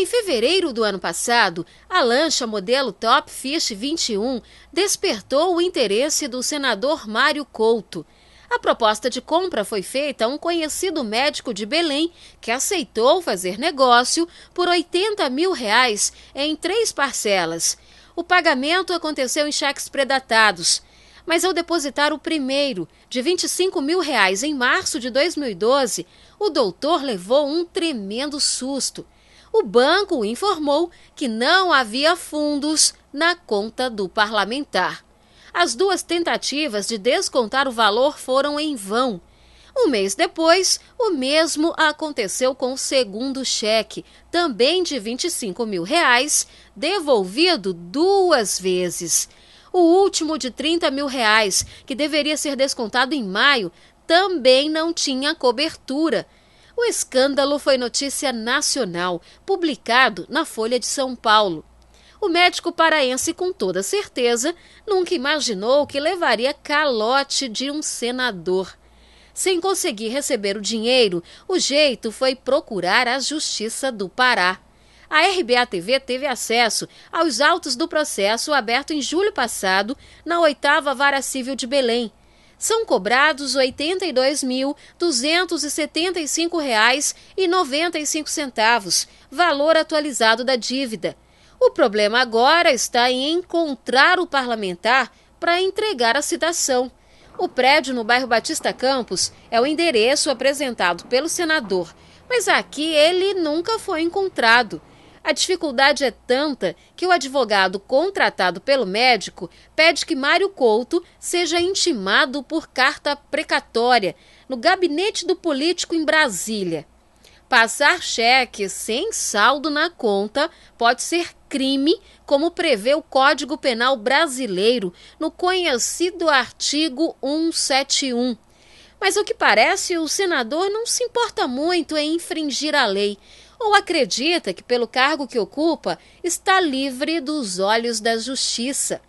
Em fevereiro do ano passado, a lancha modelo Top Fish 21 despertou o interesse do senador Mário Couto. A proposta de compra foi feita a um conhecido médico de Belém que aceitou fazer negócio por 80 mil reais em três parcelas. O pagamento aconteceu em cheques predatados mas ao depositar o primeiro, de 25 mil reais, em março de 2012, o doutor levou um tremendo susto o banco informou que não havia fundos na conta do parlamentar. As duas tentativas de descontar o valor foram em vão. Um mês depois, o mesmo aconteceu com o segundo cheque, também de 25 mil reais, devolvido duas vezes. O último de 30 mil reais, que deveria ser descontado em maio, também não tinha cobertura o escândalo foi notícia nacional, publicado na Folha de São Paulo. O médico paraense, com toda certeza, nunca imaginou que levaria calote de um senador. Sem conseguir receber o dinheiro, o jeito foi procurar a Justiça do Pará. A RBA TV teve acesso aos autos do processo aberto em julho passado na oitava Vara Civil de Belém, são cobrados R$ 82.275,95, valor atualizado da dívida. O problema agora está em encontrar o parlamentar para entregar a citação. O prédio no bairro Batista Campos é o endereço apresentado pelo senador, mas aqui ele nunca foi encontrado. A dificuldade é tanta que o advogado contratado pelo médico pede que Mário Couto seja intimado por carta precatória no gabinete do político em Brasília. Passar cheque sem saldo na conta pode ser crime, como prevê o Código Penal brasileiro no conhecido artigo 171. Mas o que parece, o senador não se importa muito em infringir a lei ou acredita que, pelo cargo que ocupa, está livre dos olhos da justiça.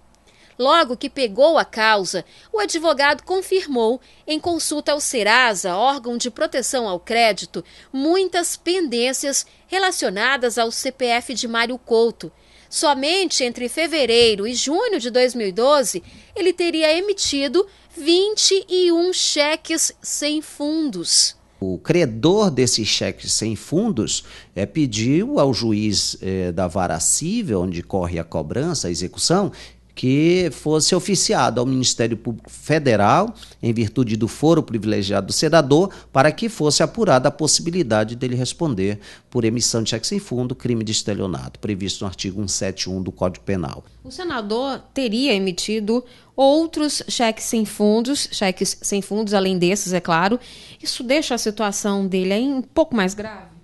Logo que pegou a causa, o advogado confirmou, em consulta ao Serasa, órgão de proteção ao crédito, muitas pendências relacionadas ao CPF de Mário Couto. Somente entre fevereiro e junho de 2012, ele teria emitido 21 cheques sem fundos o credor desses cheques sem fundos é, pediu ao juiz eh, da vara civil, onde corre a cobrança, a execução, que fosse oficiado ao Ministério Público Federal, em virtude do foro privilegiado do senador, para que fosse apurada a possibilidade dele responder por emissão de cheque sem fundo, crime de estelionato, previsto no artigo 171 do Código Penal. O senador teria emitido outros cheques sem fundos, cheques sem fundos além desses, é claro. Isso deixa a situação dele um pouco mais grave?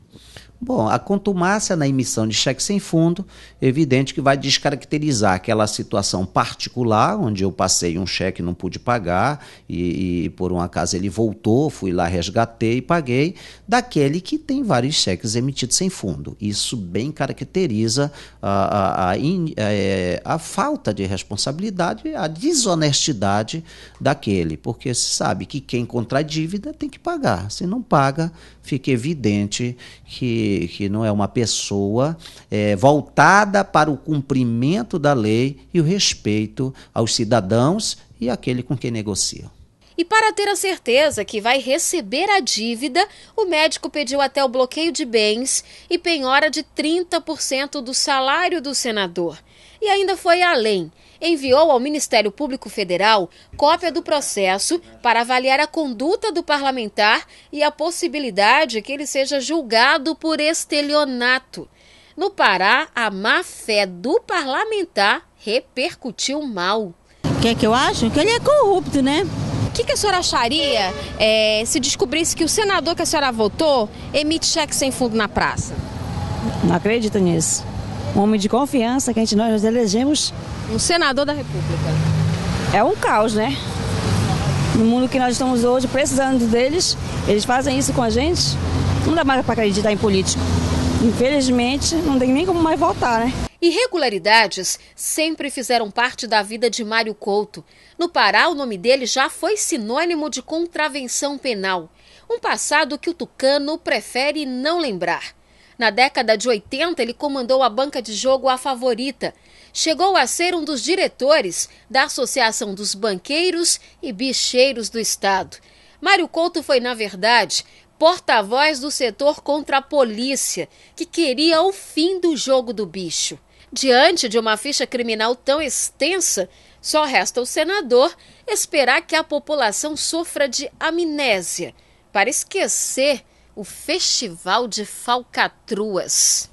Bom, a contumácia na emissão de cheque sem fundo, evidente que vai descaracterizar aquela situação particular, onde eu passei um cheque e não pude pagar, e, e, por um acaso ele voltou, fui lá, resgatei e paguei, daquele que tem vários cheques emitidos sem fundo. Isso bem caracteriza a, a, a, é, a falta de responsabilidade, a desonestidade daquele, porque se sabe que quem dívida tem que pagar, se não paga, fica evidente que que, não é uma pessoa é, voltada para o cumprimento da lei e o respeito aos cidadãos e aquele com quem negocia. E para ter a certeza que vai receber a dívida, o médico pediu até o bloqueio de bens e penhora de 30% do salário do senador. E ainda foi além. Enviou ao Ministério Público Federal cópia do processo para avaliar a conduta do parlamentar e a possibilidade que ele seja julgado por estelionato. No Pará, a má fé do parlamentar repercutiu mal. O que é que eu acho? Que ele é corrupto, né? que, que a senhora acharia é, se descobrisse que o senador que a senhora votou emite cheque sem fundo na praça? Não acredito nisso. Um homem de confiança que a gente, nós nos elegemos. Um senador da República. É um caos, né? No mundo que nós estamos hoje, precisando deles, eles fazem isso com a gente. Não dá mais para acreditar em político. Infelizmente, não tem nem como mais voltar, né? Irregularidades sempre fizeram parte da vida de Mário Couto. No Pará, o nome dele já foi sinônimo de contravenção penal, um passado que o tucano prefere não lembrar. Na década de 80, ele comandou a banca de jogo A Favorita. Chegou a ser um dos diretores da Associação dos Banqueiros e Bicheiros do Estado. Mário Couto foi, na verdade, porta-voz do setor contra a polícia, que queria o fim do jogo do bicho. Diante de uma ficha criminal tão extensa, só resta o senador esperar que a população sofra de amnésia para esquecer o festival de falcatruas.